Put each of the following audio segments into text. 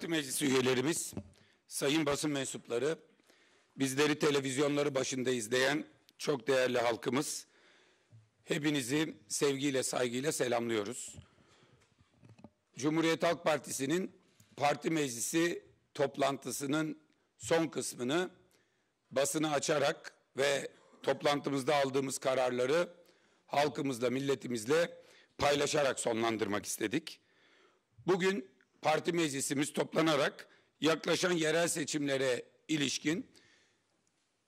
Parti meclis üyelerimiz, sayın basın mensupları, bizleri televizyonları başında izleyen çok değerli halkımız, hepinizi sevgiyle, saygıyla selamlıyoruz. Cumhuriyet Halk Partisi'nin parti meclisi toplantısının son kısmını basını açarak ve toplantımızda aldığımız kararları halkımızla, milletimizle paylaşarak sonlandırmak istedik. Bugün parti meclisimiz toplanarak yaklaşan yerel seçimlere ilişkin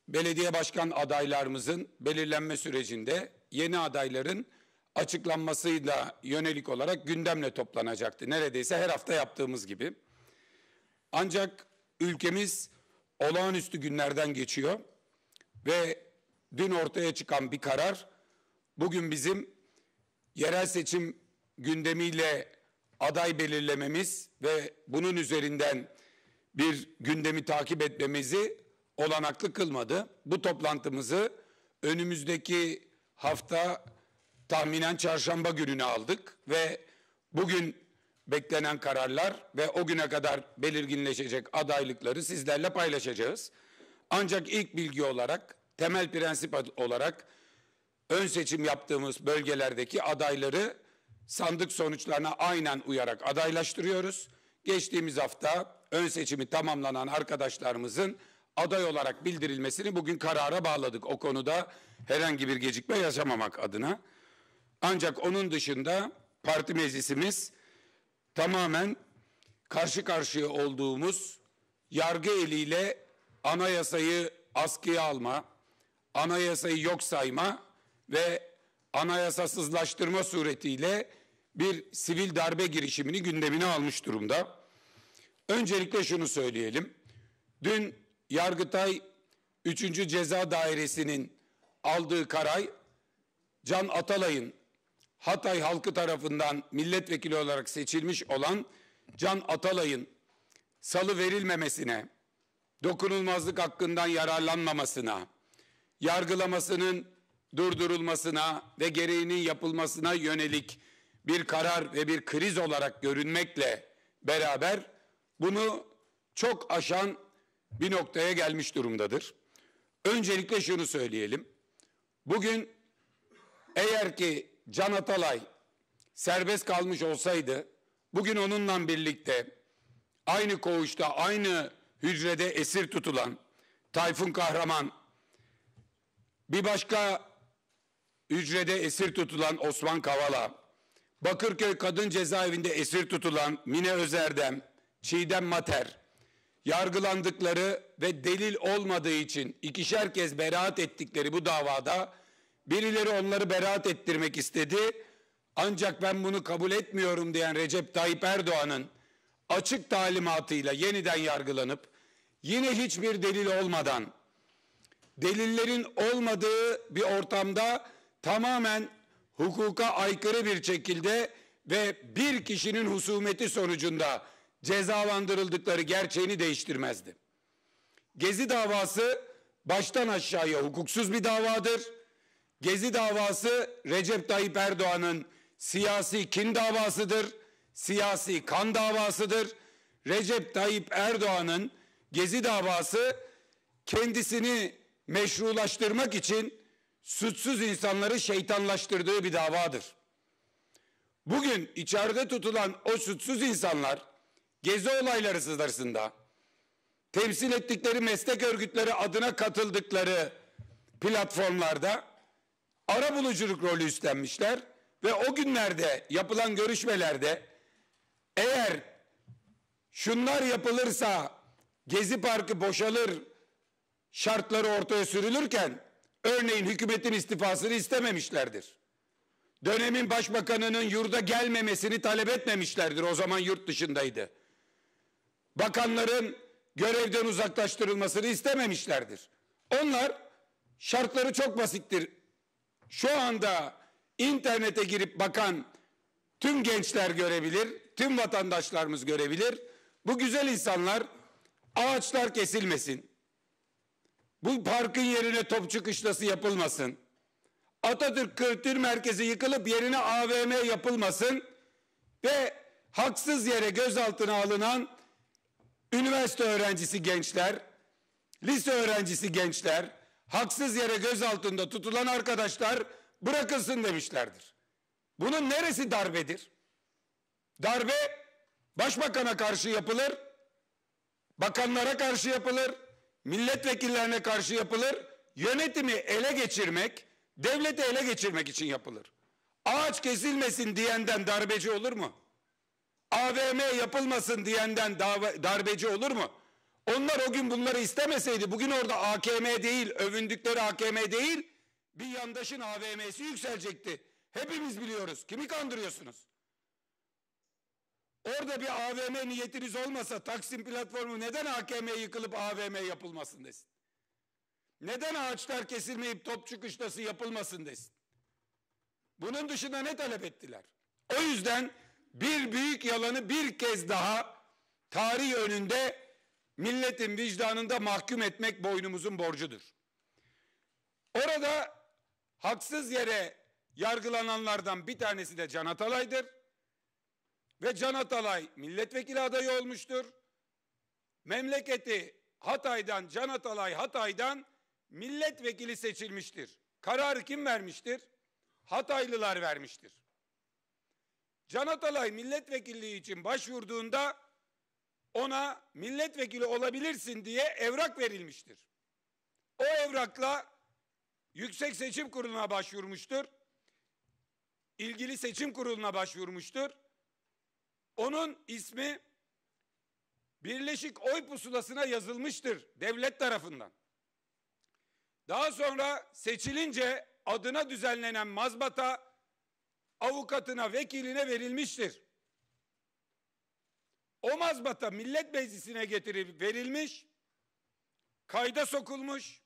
belediye başkan adaylarımızın belirlenme sürecinde yeni adayların açıklanmasıyla yönelik olarak gündemle toplanacaktı. Neredeyse her hafta yaptığımız gibi. Ancak ülkemiz olağanüstü günlerden geçiyor ve dün ortaya çıkan bir karar bugün bizim yerel seçim gündemiyle aday belirlememiz ve bunun üzerinden bir gündemi takip etmemizi olanaklı kılmadı. Bu toplantımızı önümüzdeki hafta tahminen çarşamba gününe aldık ve bugün beklenen kararlar ve o güne kadar belirginleşecek adaylıkları sizlerle paylaşacağız. Ancak ilk bilgi olarak, temel prensip olarak ön seçim yaptığımız bölgelerdeki adayları sandık sonuçlarına aynen uyarak adaylaştırıyoruz. Geçtiğimiz hafta ön seçimi tamamlanan arkadaşlarımızın aday olarak bildirilmesini bugün karara bağladık. O konuda herhangi bir gecikme yaşamamak adına. Ancak onun dışında parti meclisimiz tamamen karşı karşıya olduğumuz yargı eliyle anayasayı askıya alma, anayasayı yok sayma ve anayasasızlaştırma suretiyle bir sivil darbe girişimini gündemine almış durumda. Öncelikle şunu söyleyelim. Dün Yargıtay 3. Ceza Dairesi'nin aldığı karay Can Atalay'ın Hatay halkı tarafından milletvekili olarak seçilmiş olan Can Atalay'ın salı verilmemesine, dokunulmazlık hakkından yararlanmamasına, yargılamasının durdurulmasına ve gereğinin yapılmasına yönelik bir karar ve bir kriz olarak görünmekle beraber bunu çok aşan bir noktaya gelmiş durumdadır. Öncelikle şunu söyleyelim. Bugün eğer ki Can Atalay serbest kalmış olsaydı bugün onunla birlikte aynı koğuşta aynı hücrede esir tutulan Tayfun Kahraman bir başka Hücrede esir tutulan Osman Kavala, Bakırköy Kadın Cezaevinde esir tutulan Mine Özerdem, Çiğdem Mater, yargılandıkları ve delil olmadığı için ikişer kez beraat ettikleri bu davada birileri onları beraat ettirmek istedi. Ancak ben bunu kabul etmiyorum diyen Recep Tayyip Erdoğan'ın açık talimatıyla yeniden yargılanıp yine hiçbir delil olmadan delillerin olmadığı bir ortamda tamamen hukuka aykırı bir şekilde ve bir kişinin husumeti sonucunda cezalandırıldıkları gerçeğini değiştirmezdi. Gezi davası baştan aşağıya hukuksuz bir davadır. Gezi davası Recep Tayyip Erdoğan'ın siyasi kin davasıdır, siyasi kan davasıdır. Recep Tayyip Erdoğan'ın Gezi davası kendisini meşrulaştırmak için suçsuz insanları şeytanlaştırdığı bir davadır. Bugün içeride tutulan o suçsuz insanlar gezi olayları sırasında temsil ettikleri meslek örgütleri adına katıldıkları platformlarda ara buluculuk rolü üstlenmişler ve o günlerde yapılan görüşmelerde eğer şunlar yapılırsa Gezi Parkı boşalır şartları ortaya sürülürken Örneğin hükümetin istifasını istememişlerdir. Dönemin başbakanının yurda gelmemesini talep etmemişlerdir. O zaman yurt dışındaydı. Bakanların görevden uzaklaştırılmasını istememişlerdir. Onlar şartları çok basittir. Şu anda internete girip bakan tüm gençler görebilir, tüm vatandaşlarımız görebilir. Bu güzel insanlar ağaçlar kesilmesin, bu parkın yerine top kışlası yapılmasın. Atatürk Kültür Merkezi yıkılıp yerine AVM yapılmasın ve haksız yere gözaltına alınan üniversite öğrencisi gençler, lise öğrencisi gençler, haksız yere gözaltında tutulan arkadaşlar bırakılsın demişlerdir. Bunun neresi darbedir? Darbe başbakana karşı yapılır, bakanlara karşı yapılır, milletvekillerine karşı yapılır, yönetimi ele geçirmek, devleti ele geçirmek için yapılır. Ağaç kesilmesin diyenden darbeci olur mu? AVM yapılmasın diyenden darbeci olur mu? Onlar o gün bunları istemeseydi bugün orada AKM değil, övündükleri AKM değil, bir yandaşın AVM'si yükselecekti. Hepimiz biliyoruz. Kimi kandırıyorsunuz? Orada bir AVM niyetiniz olmasa Taksim platformu neden AKM yıkılıp AVM yapılmasın desin. Neden ağaçlar kesilmeyip top kışlası yapılmasın desin. Bunun dışında ne talep ettiler? O yüzden bir büyük yalanı bir kez daha tarih önünde milletin vicdanında mahkum etmek boynumuzun borcudur. Orada haksız yere yargılananlardan bir tanesi de Can Atalay'dır ve Can Atalay milletvekili adayı olmuştur. Memleketi Hatay'dan Can Atalay Hatay'dan milletvekili seçilmiştir. Karar kim vermiştir? Hataylılar vermiştir. Can Atalay milletvekilliği için başvurduğunda ona milletvekili olabilirsin diye evrak verilmiştir. O evrakla Yüksek Seçim Kurulu'na başvurmuştur. İlgili seçim kuruluna başvurmuştur onun ismi Birleşik Oy Pusulasına yazılmıştır devlet tarafından. Daha sonra seçilince adına düzenlenen mazbata avukatına, vekiline verilmiştir. O mazbata millet meclisine getirilip verilmiş, kayda sokulmuş,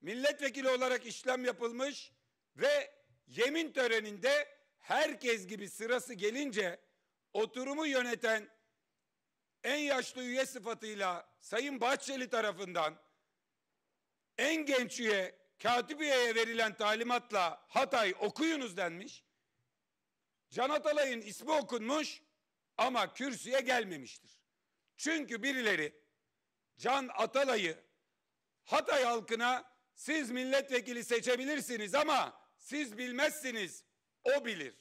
milletvekili olarak işlem yapılmış ve yemin töreninde herkes gibi sırası gelince oturumu yöneten en yaşlı üye sıfatıyla Sayın Bahçeli tarafından en genç üye katip üyeye verilen talimatla Hatay okuyunuz denmiş. Can Atalay'ın ismi okunmuş ama kürsüye gelmemiştir. Çünkü birileri Can Atalay'ı Hatay halkına siz milletvekili seçebilirsiniz ama siz bilmezsiniz o bilir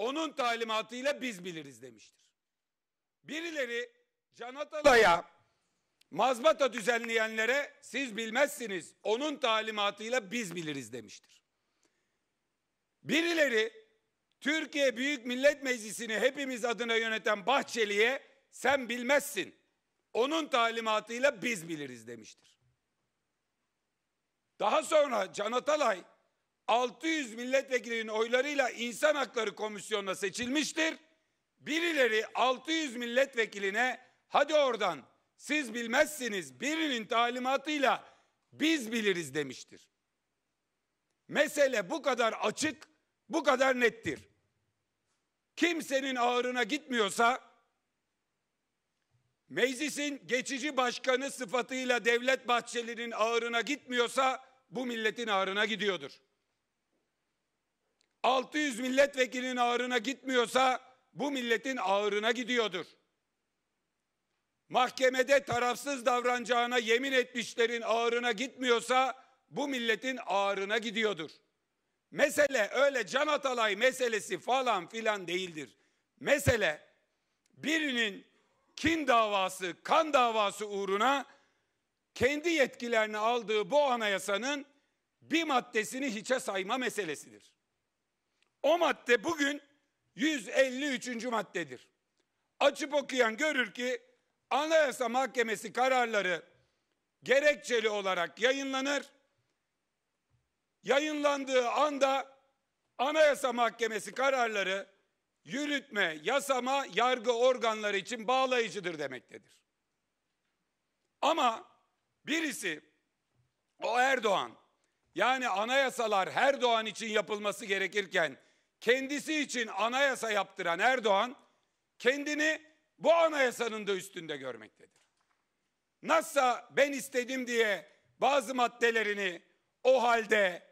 onun talimatıyla biz biliriz demiştir. Birileri Can Atalay'a mazbata düzenleyenlere siz bilmezsiniz onun talimatıyla biz biliriz demiştir. Birileri Türkiye Büyük Millet Meclisi'ni hepimiz adına yöneten Bahçeli'ye sen bilmezsin onun talimatıyla biz biliriz demiştir. Daha sonra Can Atalay 600 milletvekilinin oylarıyla İnsan Hakları Komisyonu'na seçilmiştir. Birileri 600 milletvekiline hadi oradan siz bilmezsiniz birinin talimatıyla biz biliriz demiştir. Mesele bu kadar açık, bu kadar nettir. Kimsenin ağırına gitmiyorsa meclisin geçici başkanı sıfatıyla Devlet bahçelerinin ağırına gitmiyorsa bu milletin ağırına gidiyordur. 600 milletvekilinin ağırına gitmiyorsa bu milletin ağırına gidiyordur. Mahkemede tarafsız davranacağına yemin etmişlerin ağırına gitmiyorsa bu milletin ağırına gidiyordur. Mesele öyle Can Atalay meselesi falan filan değildir. Mesele birinin kin davası, kan davası uğruna kendi yetkilerini aldığı bu anayasanın bir maddesini hiçe sayma meselesidir. O madde bugün 153. maddedir. Açıp okuyan görür ki Anayasa Mahkemesi kararları gerekçeli olarak yayınlanır. Yayınlandığı anda Anayasa Mahkemesi kararları yürütme, yasama, yargı organları için bağlayıcıdır demektedir. Ama birisi o Erdoğan yani anayasalar Erdoğan için yapılması gerekirken kendisi için anayasa yaptıran Erdoğan kendini bu anayasanın da üstünde görmektedir. Nasılsa ben istedim diye bazı maddelerini o halde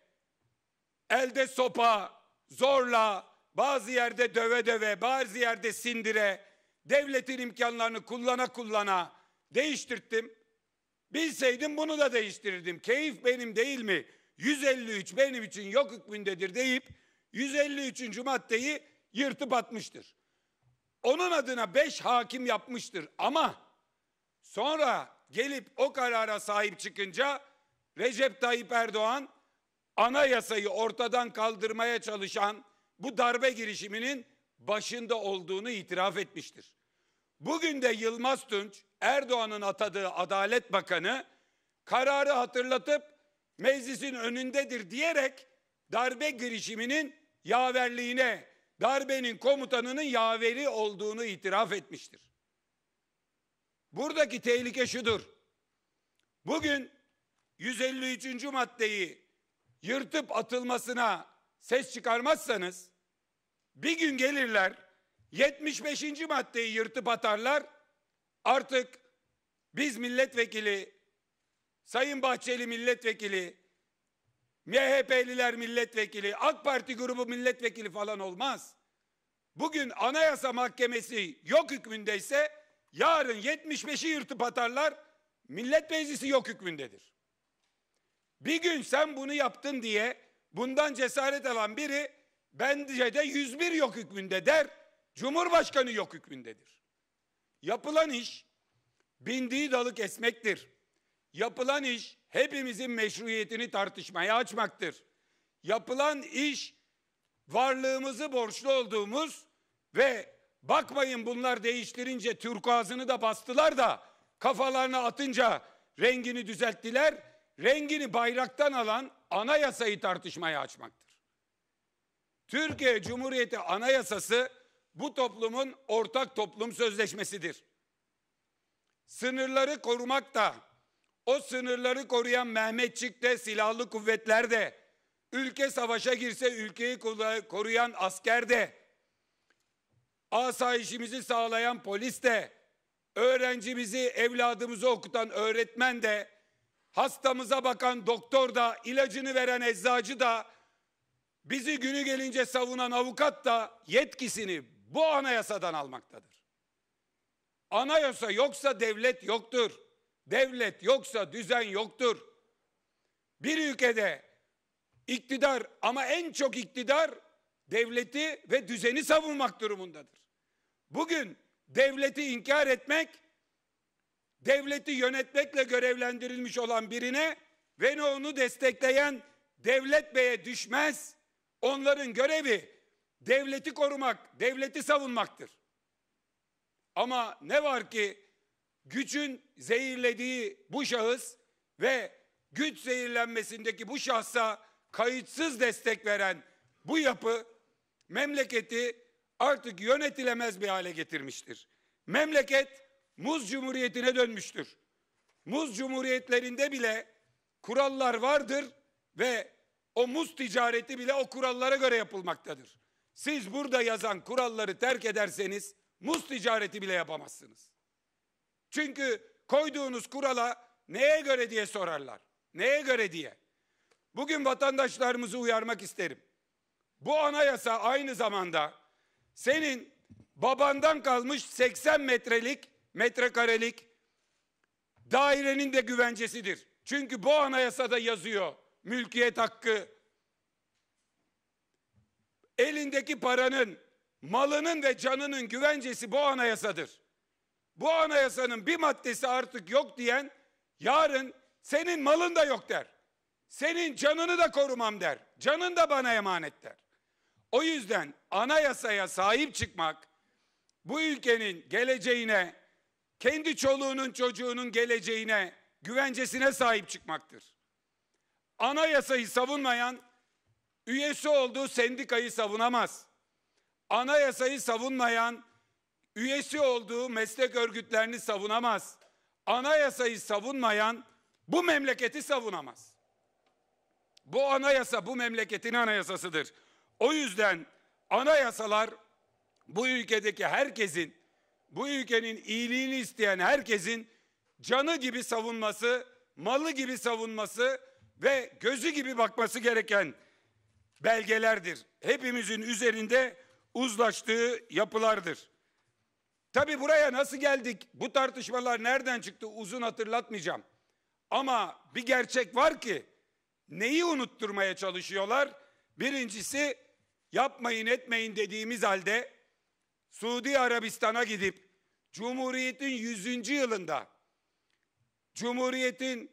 elde sopa, zorla, bazı yerde döve döve, bazı yerde sindire, devletin imkanlarını kullana kullana değiştirttim. Bilseydim bunu da değiştirirdim. Keyif benim değil mi? 153 benim için yok hükmündedir deyip 153. maddeyi yırtıp atmıştır. Onun adına 5 hakim yapmıştır ama sonra gelip o karara sahip çıkınca Recep Tayyip Erdoğan anayasayı ortadan kaldırmaya çalışan bu darbe girişiminin başında olduğunu itiraf etmiştir. Bugün de Yılmaz Tunç Erdoğan'ın atadığı Adalet Bakanı kararı hatırlatıp meclisin önündedir diyerek darbe girişiminin yaverliğine, darbenin komutanının yaveri olduğunu itiraf etmiştir. Buradaki tehlike şudur. Bugün 153. maddeyi yırtıp atılmasına ses çıkarmazsanız bir gün gelirler 75. maddeyi yırtıp atarlar. Artık biz milletvekili, Sayın Bahçeli milletvekili MHP'liler milletvekili, AK Parti grubu milletvekili falan olmaz. Bugün Anayasa Mahkemesi yok hükmündeyse yarın 75'i yırtıp atarlar, millet meclisi yok hükmündedir. Bir gün sen bunu yaptın diye bundan cesaret alan biri bence de 101 yok hükmünde der, Cumhurbaşkanı yok hükmündedir. Yapılan iş bindiği dalık esmektir. Yapılan iş hepimizin meşruiyetini tartışmaya açmaktır. Yapılan iş varlığımızı borçlu olduğumuz ve bakmayın bunlar değiştirince turkuazını da bastılar da kafalarına atınca rengini düzelttiler. Rengini bayraktan alan anayasayı tartışmaya açmaktır. Türkiye Cumhuriyeti Anayasası bu toplumun ortak toplum sözleşmesidir. Sınırları korumak da o sınırları koruyan Mehmetçik de silahlı kuvvetler de ülke savaşa girse ülkeyi koruyan asker de asayişimizi sağlayan polis de öğrencimizi evladımızı okutan öğretmen de hastamıza bakan doktor da ilacını veren eczacı da bizi günü gelince savunan avukat da yetkisini bu anayasadan almaktadır. Anayasa yoksa devlet yoktur. Devlet yoksa düzen yoktur. Bir ülkede iktidar ama en çok iktidar devleti ve düzeni savunmak durumundadır. Bugün devleti inkar etmek, devleti yönetmekle görevlendirilmiş olan birine ve onu destekleyen devlet beye düşmez. Onların görevi devleti korumak, devleti savunmaktır. Ama ne var ki gücün zehirlediği bu şahıs ve güç zehirlenmesindeki bu şahsa kayıtsız destek veren bu yapı memleketi artık yönetilemez bir hale getirmiştir. Memleket Muz Cumhuriyeti'ne dönmüştür. Muz Cumhuriyetlerinde bile kurallar vardır ve o muz ticareti bile o kurallara göre yapılmaktadır. Siz burada yazan kuralları terk ederseniz muz ticareti bile yapamazsınız. Çünkü koyduğunuz kurala neye göre diye sorarlar. Neye göre diye. Bugün vatandaşlarımızı uyarmak isterim. Bu anayasa aynı zamanda senin babandan kalmış 80 metrelik, metrekarelik dairenin de güvencesidir. Çünkü bu anayasada yazıyor mülkiyet hakkı. Elindeki paranın, malının ve canının güvencesi bu anayasadır bu anayasanın bir maddesi artık yok diyen yarın senin malın da yok der. Senin canını da korumam der. Canın da bana emanet der. O yüzden anayasaya sahip çıkmak bu ülkenin geleceğine, kendi çoluğunun çocuğunun geleceğine, güvencesine sahip çıkmaktır. Anayasayı savunmayan üyesi olduğu sendikayı savunamaz. Anayasayı savunmayan üyesi olduğu meslek örgütlerini savunamaz. Anayasayı savunmayan bu memleketi savunamaz. Bu anayasa bu memleketin anayasasıdır. O yüzden anayasalar bu ülkedeki herkesin, bu ülkenin iyiliğini isteyen herkesin canı gibi savunması, malı gibi savunması ve gözü gibi bakması gereken belgelerdir. Hepimizin üzerinde uzlaştığı yapılardır. Tabi buraya nasıl geldik? Bu tartışmalar nereden çıktı? Uzun hatırlatmayacağım. Ama bir gerçek var ki neyi unutturmaya çalışıyorlar? Birincisi yapmayın etmeyin dediğimiz halde Suudi Arabistan'a gidip Cumhuriyet'in 100. yılında Cumhuriyet'in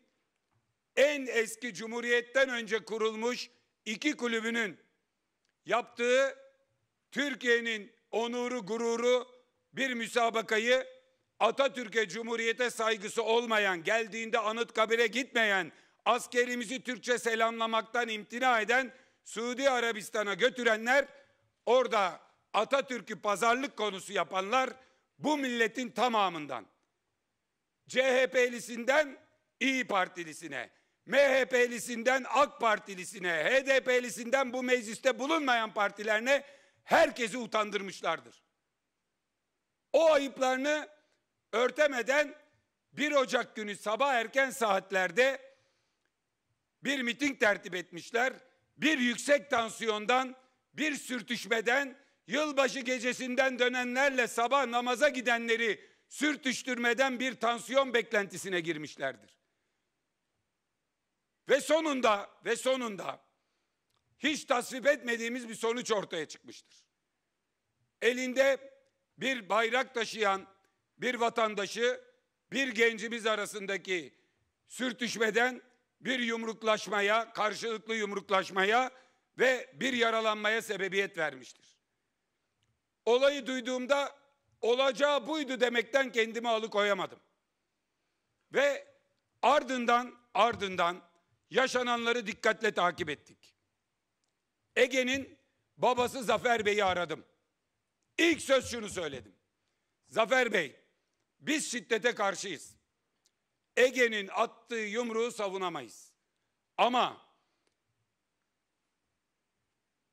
en eski Cumhuriyet'ten önce kurulmuş iki kulübünün yaptığı Türkiye'nin onuru, gururu bir müsabakayı Atatürk'e Cumhuriyete saygısı olmayan, geldiğinde Anıtkabir'e gitmeyen, askerimizi Türkçe selamlamaktan imtina eden Suudi Arabistan'a götürenler, orada Atatürk'ü pazarlık konusu yapanlar bu milletin tamamından. CHP'lisinden İyi Partilisine, MHP'lisinden AK Partilisine, HDP'lisinden bu mecliste bulunmayan partilerine herkesi utandırmışlardır. O ayıplarını örtemeden 1 Ocak günü sabah erken saatlerde bir miting tertip etmişler. Bir yüksek tansiyondan, bir sürtüşmeden, yılbaşı gecesinden dönenlerle sabah namaza gidenleri sürtüştürmeden bir tansiyon beklentisine girmişlerdir. Ve sonunda ve sonunda hiç tasvip etmediğimiz bir sonuç ortaya çıkmıştır. Elinde bir bayrak taşıyan bir vatandaşı bir gencimiz arasındaki sürtüşmeden bir yumruklaşmaya, karşılıklı yumruklaşmaya ve bir yaralanmaya sebebiyet vermiştir. Olayı duyduğumda olacağı buydu demekten kendimi alıkoyamadım. Ve ardından ardından yaşananları dikkatle takip ettik. Ege'nin babası Zafer Bey'i aradım. İlk söz şunu söyledim. Zafer Bey, biz şiddete karşıyız. Ege'nin attığı yumruğu savunamayız. Ama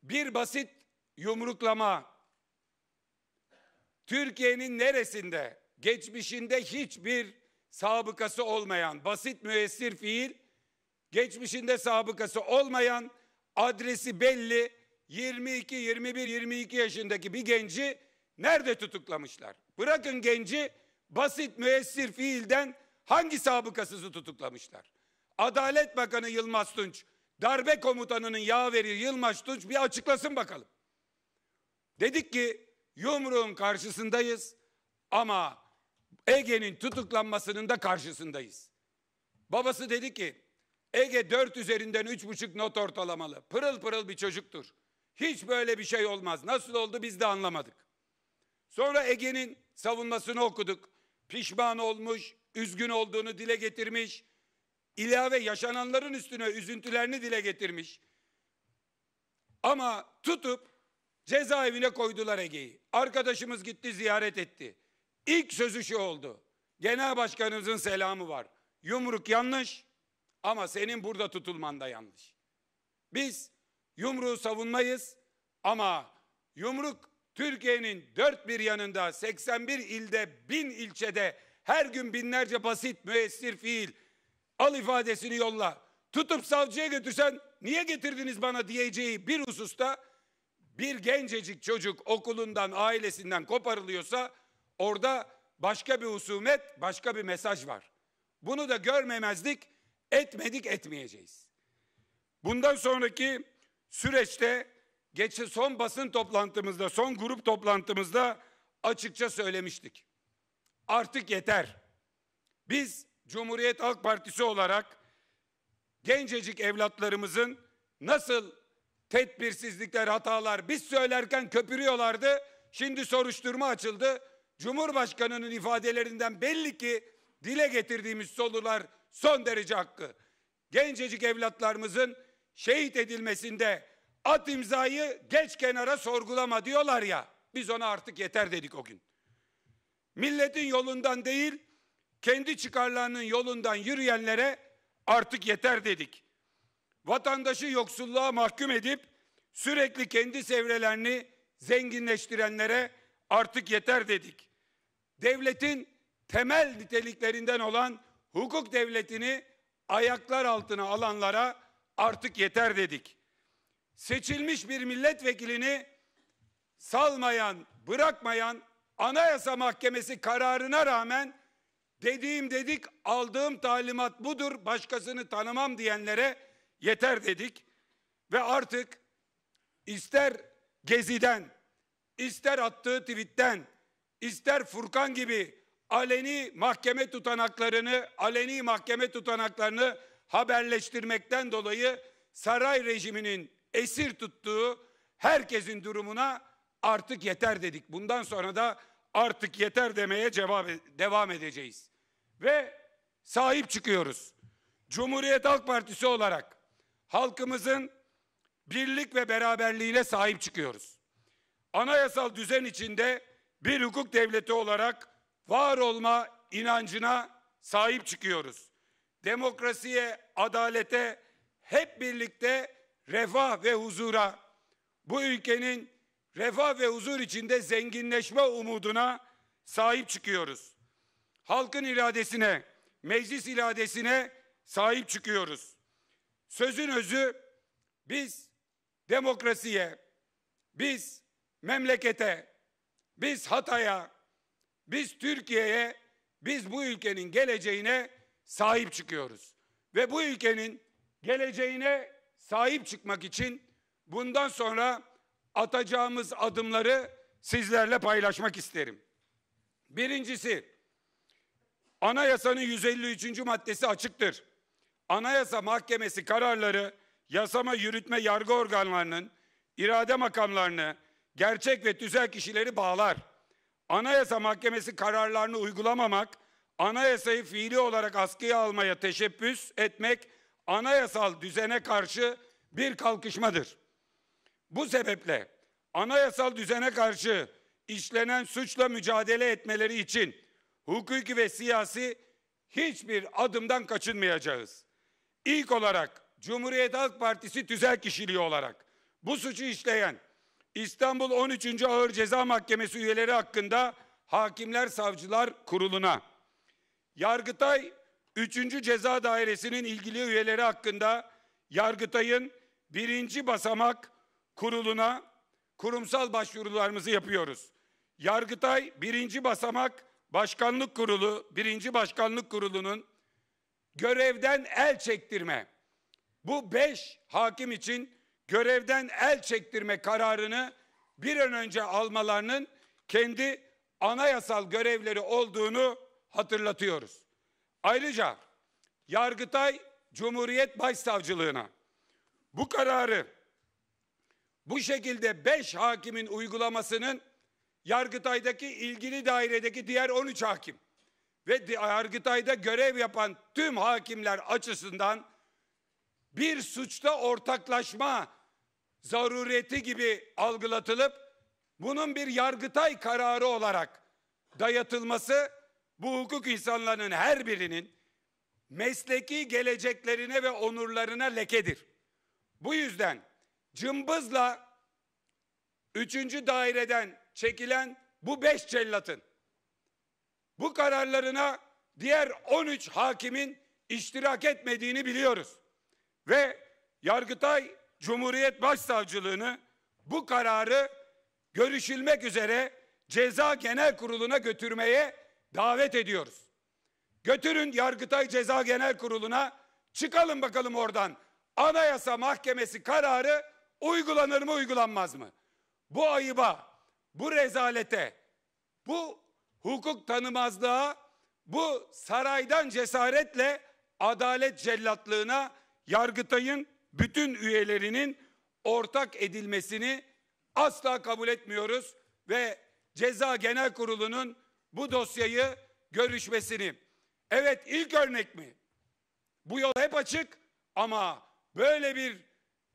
bir basit yumruklama Türkiye'nin neresinde geçmişinde hiçbir sabıkası olmayan basit müessir fiil geçmişinde sabıkası olmayan adresi belli 22, 21, 22 yaşındaki bir genci nerede tutuklamışlar? Bırakın genci basit müessir fiilden hangi sabıkasızı tutuklamışlar? Adalet Bakanı Yılmaz Tunç, darbe komutanının yağ verir Yılmaz Tunç bir açıklasın bakalım. Dedik ki yumruğun karşısındayız ama Ege'nin tutuklanmasının da karşısındayız. Babası dedi ki Ege 4 üzerinden 3,5 not ortalamalı. Pırıl pırıl bir çocuktur. Hiç böyle bir şey olmaz. Nasıl oldu biz de anlamadık. Sonra Ege'nin savunmasını okuduk. Pişman olmuş, üzgün olduğunu dile getirmiş. İlave yaşananların üstüne üzüntülerini dile getirmiş. Ama tutup cezaevine koydular Ege'yi. Arkadaşımız gitti ziyaret etti. İlk sözü şu oldu. Genel başkanımızın selamı var. Yumruk yanlış ama senin burada tutulman da yanlış. Biz Yumruğu savunmayız ama yumruk Türkiye'nin dört bir yanında 81 ilde bin ilçede her gün binlerce basit müessir fiil al ifadesini yolla. Tutup savcıya götürsen niye getirdiniz bana diyeceği bir hususta bir gencecik çocuk okulundan ailesinden koparılıyorsa orada başka bir husumet başka bir mesaj var. Bunu da görmemezlik etmedik etmeyeceğiz. Bundan sonraki Süreçte geçen son basın toplantımızda, son grup toplantımızda açıkça söylemiştik. Artık yeter. Biz Cumhuriyet Halk Partisi olarak gencecik evlatlarımızın nasıl tedbirsizlikler, hatalar biz söylerken köpürüyorlardı. Şimdi soruşturma açıldı. Cumhurbaşkanının ifadelerinden belli ki dile getirdiğimiz sorular son derece hakkı. Gencecik evlatlarımızın şehit edilmesinde at imzayı geç kenara sorgulama diyorlar ya. Biz ona artık yeter dedik o gün. Milletin yolundan değil, kendi çıkarlarının yolundan yürüyenlere artık yeter dedik. Vatandaşı yoksulluğa mahkum edip sürekli kendi sevrelerini zenginleştirenlere artık yeter dedik. Devletin temel niteliklerinden olan hukuk devletini ayaklar altına alanlara artık yeter dedik. Seçilmiş bir milletvekilini salmayan, bırakmayan Anayasa Mahkemesi kararına rağmen dediğim dedik, aldığım talimat budur, başkasını tanımam diyenlere yeter dedik ve artık ister Gezi'den, ister attığı tweetten, ister Furkan gibi aleni mahkeme tutanaklarını, aleni mahkeme tutanaklarını haberleştirmekten dolayı saray rejiminin esir tuttuğu herkesin durumuna artık yeter dedik. Bundan sonra da artık yeter demeye cevap, e, devam edeceğiz. Ve sahip çıkıyoruz. Cumhuriyet Halk Partisi olarak halkımızın birlik ve beraberliğine sahip çıkıyoruz. Anayasal düzen içinde bir hukuk devleti olarak var olma inancına sahip çıkıyoruz demokrasiye, adalete, hep birlikte refah ve huzura, bu ülkenin refah ve huzur içinde zenginleşme umuduna sahip çıkıyoruz. Halkın iradesine, meclis iradesine sahip çıkıyoruz. Sözün özü biz demokrasiye, biz memlekete, biz Hatay'a, biz Türkiye'ye, biz bu ülkenin geleceğine sahip çıkıyoruz. Ve bu ülkenin geleceğine sahip çıkmak için bundan sonra atacağımız adımları sizlerle paylaşmak isterim. Birincisi, anayasanın 153. maddesi açıktır. Anayasa Mahkemesi kararları yasama, yürütme, yargı organlarının irade makamlarını gerçek ve tüzel kişileri bağlar. Anayasa Mahkemesi kararlarını uygulamamak anayasayı fiili olarak askıya almaya teşebbüs etmek anayasal düzene karşı bir kalkışmadır. Bu sebeple anayasal düzene karşı işlenen suçla mücadele etmeleri için hukuki ve siyasi hiçbir adımdan kaçınmayacağız. İlk olarak Cumhuriyet Halk Partisi tüzel kişiliği olarak bu suçu işleyen İstanbul 13. Ağır Ceza Mahkemesi üyeleri hakkında Hakimler Savcılar Kurulu'na Yargıtay 3. Ceza Dairesi'nin ilgili üyeleri hakkında Yargıtay'ın birinci basamak kuruluna kurumsal başvurularımızı yapıyoruz. Yargıtay birinci basamak başkanlık kurulu, birinci başkanlık kurulunun görevden el çektirme, bu beş hakim için görevden el çektirme kararını bir an önce almalarının kendi anayasal görevleri olduğunu hatırlatıyoruz. Ayrıca Yargıtay Cumhuriyet Başsavcılığına bu kararı bu şekilde 5 hakimin uygulamasının Yargıtay'daki ilgili dairedeki diğer 13 hakim ve Yargıtay'da görev yapan tüm hakimler açısından bir suçta ortaklaşma zarureti gibi algılatılıp bunun bir Yargıtay kararı olarak dayatılması bu hukuk insanlarının her birinin mesleki geleceklerine ve onurlarına lekedir. Bu yüzden cımbızla üçüncü daireden çekilen bu beş cellatın bu kararlarına diğer 13 hakimin iştirak etmediğini biliyoruz. Ve Yargıtay Cumhuriyet Başsavcılığını bu kararı görüşülmek üzere Ceza Genel Kurulu'na götürmeye davet ediyoruz. Götürün Yargıtay Ceza Genel Kurulu'na çıkalım bakalım oradan. Anayasa Mahkemesi kararı uygulanır mı uygulanmaz mı? Bu ayıba, bu rezalete, bu hukuk tanımazlığa, bu saraydan cesaretle adalet cellatlığına Yargıtay'ın bütün üyelerinin ortak edilmesini asla kabul etmiyoruz ve Ceza Genel Kurulu'nun bu dosyayı görüşmesini. Evet ilk örnek mi? Bu yol hep açık ama böyle bir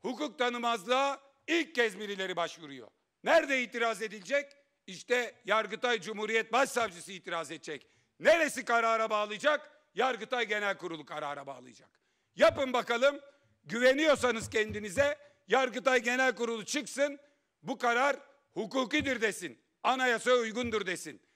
hukuk tanımazlığa ilk kez birileri başvuruyor. Nerede itiraz edilecek? İşte Yargıtay Cumhuriyet Başsavcısı itiraz edecek. Neresi karara bağlayacak? Yargıtay Genel Kurulu karara bağlayacak. Yapın bakalım. Güveniyorsanız kendinize Yargıtay Genel Kurulu çıksın. Bu karar hukukidir desin. Anayasaya uygundur desin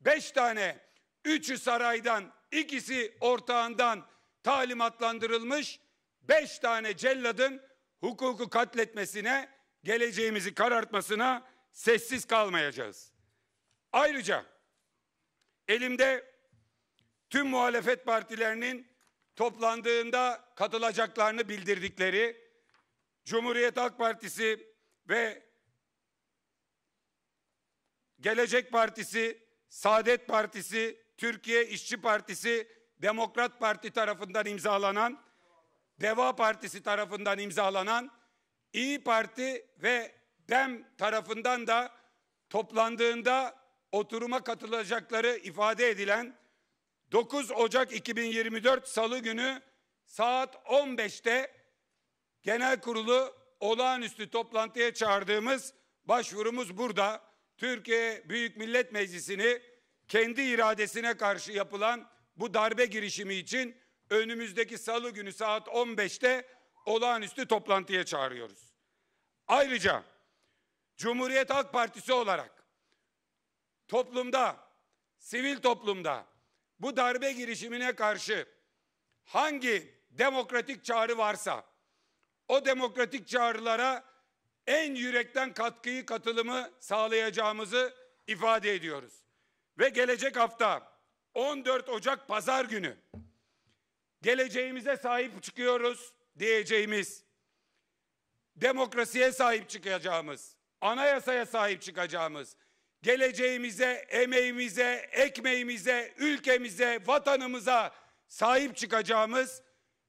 beş tane, üçü saraydan, ikisi ortağından talimatlandırılmış beş tane celladın hukuku katletmesine, geleceğimizi karartmasına sessiz kalmayacağız. Ayrıca elimde tüm muhalefet partilerinin toplandığında katılacaklarını bildirdikleri Cumhuriyet Halk Partisi ve Gelecek Partisi Saadet Partisi, Türkiye İşçi Partisi, Demokrat Parti tarafından imzalanan, Deva Partisi tarafından imzalanan, İyi Parti ve DEM tarafından da toplandığında oturuma katılacakları ifade edilen 9 Ocak 2024 Salı günü saat 15'te genel kurulu olağanüstü toplantıya çağırdığımız başvurumuz burada. Türkiye Büyük Millet Meclisi'ni kendi iradesine karşı yapılan bu darbe girişimi için önümüzdeki salı günü saat 15'te olağanüstü toplantıya çağırıyoruz. Ayrıca Cumhuriyet Halk Partisi olarak toplumda, sivil toplumda bu darbe girişimine karşı hangi demokratik çağrı varsa o demokratik çağrılara en yürekten katkıyı, katılımı sağlayacağımızı ifade ediyoruz. Ve gelecek hafta 14 Ocak pazar günü geleceğimize sahip çıkıyoruz diyeceğimiz, demokrasiye sahip çıkacağımız, anayasaya sahip çıkacağımız, geleceğimize, emeğimize, ekmeğimize, ülkemize, vatanımıza sahip çıkacağımız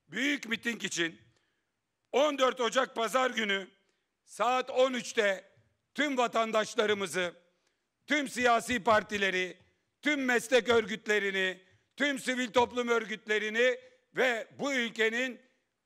büyük miting için 14 Ocak pazar günü saat 13'te tüm vatandaşlarımızı, tüm siyasi partileri, tüm meslek örgütlerini, tüm sivil toplum örgütlerini ve bu ülkenin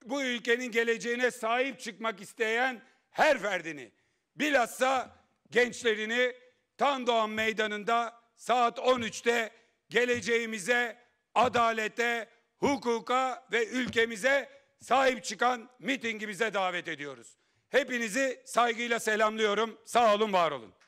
bu ülkenin geleceğine sahip çıkmak isteyen her ferdini bilhassa gençlerini Tan Doğan Meydanı'nda saat 13'te geleceğimize, adalete, hukuka ve ülkemize sahip çıkan mitingimize davet ediyoruz. Hepinizi saygıyla selamlıyorum. Sağ olun, var olun.